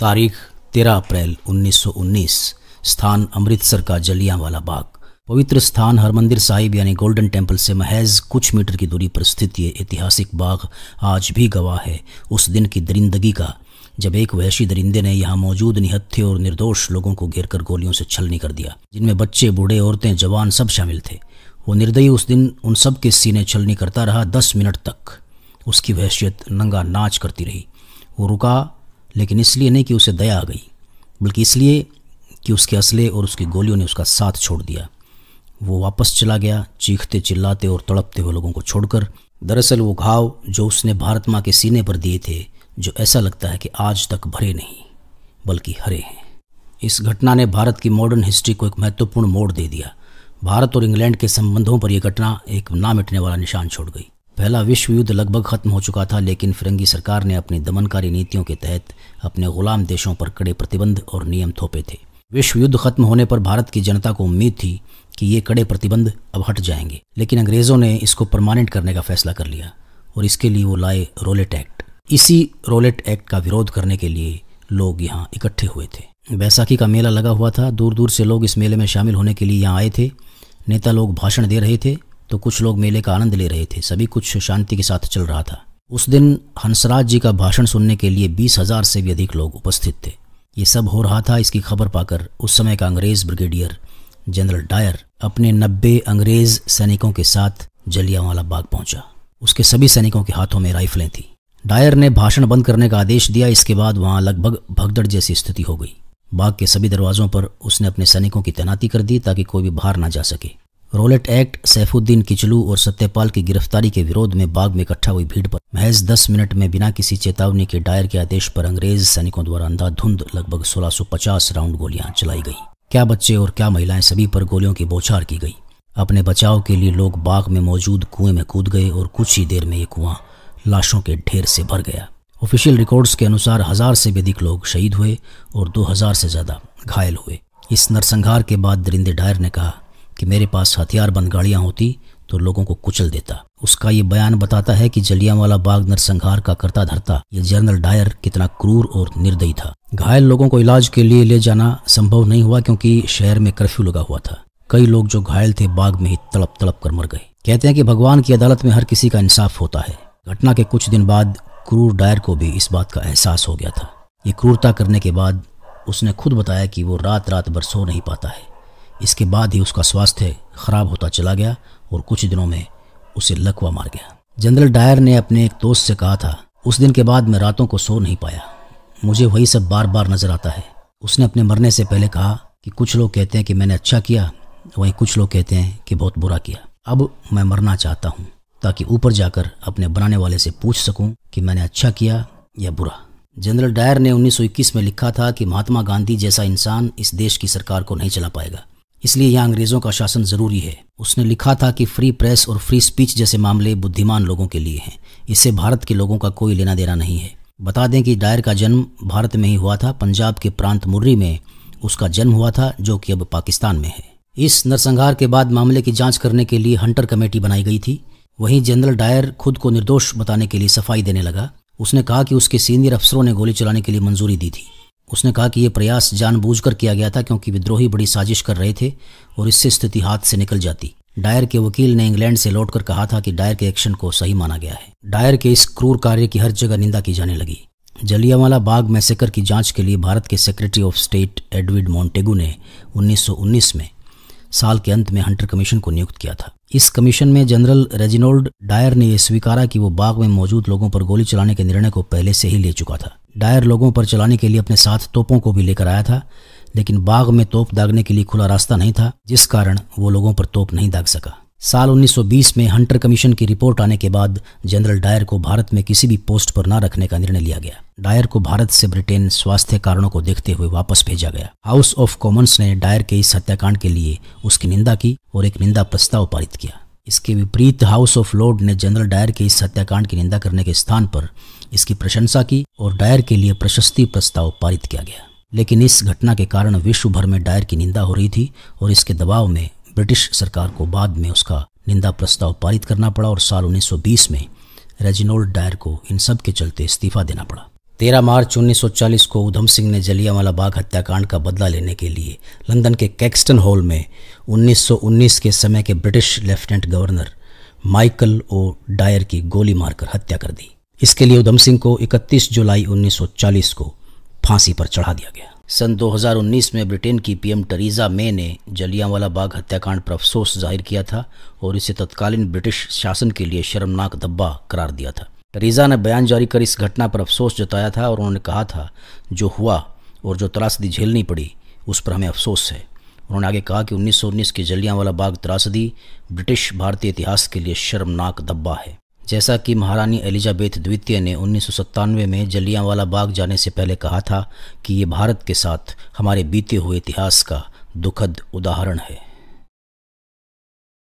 तारीख 13 अप्रैल 1919 स्थान अमृतसर का जलियांवाला बाग पवित्र स्थान हरमंदिर साहिब यानी गोल्डन टेम्पल से महज कुछ मीटर की दूरी पर स्थित ये ऐतिहासिक बाग आज भी गवाह है उस दिन की दरिंदगी का जब एक वहशी दरिंदे ने यहाँ मौजूद निहत्थे और निर्दोष लोगों को घेर कर गोलियों से छलनी कर दिया जिनमें बच्चे बूढ़े औरतें जवान सब शामिल थे वो निर्दयी उस दिन उन सब के सीने छलनी करता रहा दस मिनट तक उसकी वहशियत नंगा नाच करती रही वो रुका लेकिन इसलिए नहीं कि उसे दया आ गई बल्कि इसलिए कि उसके असले और उसकी गोलियों ने उसका साथ छोड़ दिया वो वापस चला गया चीखते चिल्लाते और तड़पते हुए लोगों को छोड़कर दरअसल वो घाव जो उसने भारत माँ के सीने पर दिए थे जो ऐसा लगता है कि आज तक भरे नहीं बल्कि हरे हैं इस घटना ने भारत की मॉडर्न हिस्ट्री को एक महत्वपूर्ण मोड़ दे दिया भारत और इंग्लैंड के संबंधों पर यह घटना एक ना मिटने वाला निशान छोड़ गई पहला विश्व युद्ध लगभग खत्म हो चुका था लेकिन फिरंगी सरकार ने अपनी दमनकारी नीतियों के तहत अपने गुलाम देशों पर कड़े प्रतिबंध और नियम थोपे थे विश्व युद्ध खत्म होने पर भारत की जनता को उम्मीद थी कि ये कड़े प्रतिबंध अब हट जाएंगे लेकिन अंग्रेज़ों ने इसको परमानेंट करने का फैसला कर लिया और इसके लिए वो लाए रोलेट एक्ट इसी रोलेट एक्ट का विरोध करने के लिए लोग यहाँ इकट्ठे हुए थे बैसाखी का मेला लगा हुआ था दूर दूर से लोग इस मेले में शामिल होने के लिए यहाँ आए थे नेता लोग भाषण दे रहे थे तो कुछ लोग मेले का आनंद ले रहे थे सभी कुछ शांति के साथ चल रहा था उस दिन हंसराज जी का भाषण सुनने के लिए बीस हजार से भी अधिक लोग उपस्थित थे ये सब हो रहा था इसकी खबर पाकर उस समय का अंग्रेज ब्रिगेडियर जनरल डायर अपने नब्बे अंग्रेज सैनिकों के साथ जलियावाला बाग पहुंचा उसके सभी सैनिकों के हाथों में राइफलें थी डायर ने भाषण बंद करने का आदेश दिया इसके बाद वहां लगभग भगदड़ जैसी स्थिति हो गई बाग के सभी दरवाजों पर उसने अपने सैनिकों की तैनाती कर दी ताकि कोई भी बाहर ना जा सके रोलेट एक्ट सैफुद्दीन किचलू और सत्यपाल की गिरफ्तारी के विरोध में बाग में इकट्ठा हुई भीड़ पर महज 10 मिनट में बिना किसी चेतावनी के डायर के आदेश पर अंग्रेज सैनिकों द्वारा अंधाधुंध लगभग 1650 राउंड गोलियां चलाई गई क्या बच्चे और क्या महिलाएं सभी पर गोलियों की बौछार की गई अपने बचाव के लिए लोग बाग में मौजूद कुएं में कूद गए और कुछ ही देर में ये कुआं लाशों के ढेर से भर गया ऑफिशियल रिकॉर्ड्स के अनुसार हजार से भी अधिक लोग शहीद हुए और दो से ज़्यादा घायल हुए इस नरसंहार के बाद दरिंदे डायर ने कहा कि मेरे पास हथियार बंद गाड़ियाँ होती तो लोगों को कुचल देता उसका ये बयान बताता है कि जलियांवाला बाग नरसंहार का करता धरता ये जनरल डायर कितना क्रूर और निर्दयी था घायल लोगों को इलाज के लिए ले जाना संभव नहीं हुआ क्योंकि शहर में कर्फ्यू लगा हुआ था कई लोग जो घायल थे बाग में ही तड़प तड़प कर मर गए कहते हैं कि भगवान की अदालत में हर किसी का इंसाफ होता है घटना के कुछ दिन बाद क्रूर डायर को भी इस बात का एहसास हो गया था ये क्रूरता करने के बाद उसने खुद बताया कि वो रात रात भर सो नहीं पाता है इसके बाद ही उसका स्वास्थ्य खराब होता चला गया और कुछ दिनों में उसे लकवा मार गया जनरल डायर ने अपने एक दोस्त से कहा था उस दिन के बाद मैं रातों को सो नहीं पाया मुझे वही सब बार बार नजर आता है उसने अपने मरने से पहले कहा कि कुछ लोग कहते हैं कि मैंने अच्छा किया वहीं कुछ लोग कहते हैं कि बहुत बुरा किया अब मैं मरना चाहता हूँ ताकि ऊपर जाकर अपने बनाने वाले से पूछ सकूं कि मैंने अच्छा किया या बुरा जनरल डायर ने 1921 में लिखा था कि महात्मा गांधी जैसा इंसान इस देश की सरकार को नहीं चला पाएगा इसलिए यहाँ अंग्रेज़ों का शासन ज़रूरी है उसने लिखा था कि फ्री प्रेस और फ्री स्पीच जैसे मामले बुद्धिमान लोगों के लिए हैं इससे भारत के लोगों का कोई लेना देना नहीं है बता दें कि डायर का जन्म भारत में ही हुआ था पंजाब के प्रांत मुर्री में उसका जन्म हुआ था जो कि अब पाकिस्तान में है इस नरसंहार के बाद मामले की जांच करने के लिए हंटर कमेटी बनाई गई थी वहीं जनरल डायर खुद को निर्दोष बताने के लिए सफाई देने लगा उसने कहा कि उसके सीनियर अफसरों ने गोली चलाने के लिए मंजूरी दी थी उसने कहा कि यह प्रयास जानबूझकर किया गया था क्योंकि विद्रोही बड़ी साजिश कर रहे थे और इससे स्थिति हाथ से निकल जाती डायर के वकील ने इंग्लैंड से लौटकर कहा था कि डायर के एक्शन को सही माना गया है डायर के इस क्रूर कार्य की हर जगह निंदा की जाने लगी जलियावाला बाग मैसेकर की जांच के लिए भारत के secretary of state Edwin Montagu ने 1919 में साल के अंत में हंटर कमीशन को नियुक्त किया था इस कमीशन में जनरल रेजिनोल्ड डायर ने यह स्वीकारा कि वो बाग में मौजूद लोगों पर गोली चलाने के निर्णय को पहले से ही ले चुका था डायर लोगों पर चलाने के लिए अपने साथ तोपों को भी लेकर आया था लेकिन बाग में तोप दागने के लिए खुला रास्ता नहीं था जिस कारण वो लोगों पर तोप नहीं दाग सका साल 1920 में हंटर कमीशन की रिपोर्ट आने के बाद जनरल डायर को भारत में किसी भी पोस्ट पर न रखने का निर्णय लिया गया डायर को भारत से ब्रिटेन स्वास्थ्य कारणों को देखते हुए वापस भेजा गया हाउस ऑफ कॉमन्स ने डायर के इस हत्याकांड के लिए उसकी निंदा की और एक निंदा प्रस्ताव पारित किया इसके विपरीत हाउस ऑफ लॉर्ड ने जनरल डायर के इस हत्याकांड की निंदा करने के स्थान पर इसकी प्रशंसा की और डायर के लिए प्रशस्ति प्रस्ताव पारित किया गया लेकिन इस घटना के कारण विश्व भर में डायर की निंदा हो रही थी और इसके दबाव में ब्रिटिश सरकार को बाद में उसका निंदा प्रस्ताव पारित करना पड़ा और साल 1920 में रेजिनोल्ड डायर को इन सब के चलते इस्तीफा देना पड़ा 13 मार्च 1940 को उधम सिंह ने जलियावाला बाग हत्याकांड का बदला लेने के लिए लंदन के कैक्सटन हॉल में 1919 के समय के British lieutenant governor Michael O'Dwyer की गोली मारकर हत्या कर दी इसके लिए उधम सिंह को 31 जुलाई 1940 को फांसी पर चढ़ा दिया गया सन 2019 में ब्रिटेन की पीएम टरीजा मे ने जलियांवाला बाग हत्याकांड पर अफसोस जाहिर किया था और इसे तत्कालीन ब्रिटिश शासन के लिए शर्मनाक धब्बा करार दिया था टरीजा ने बयान जारी कर इस घटना पर अफसोस जताया था और उन्होंने कहा था जो हुआ और जो त्रासदी झेलनी पड़ी उस पर हमें अफसोस है उन्होंने आगे कहा कि 1919 के जलियांवाला बाग त्रासदी ब्रिटिश भारतीय इतिहास के लिए शर्मनाक धब्बा है जैसा कि महारानी एलिजाबेथ द्वितीय ने उन्नीस में जलियांवाला बाग जाने से पहले कहा था कि ये भारत के साथ हमारे बीते हुए इतिहास का दुखद उदाहरण है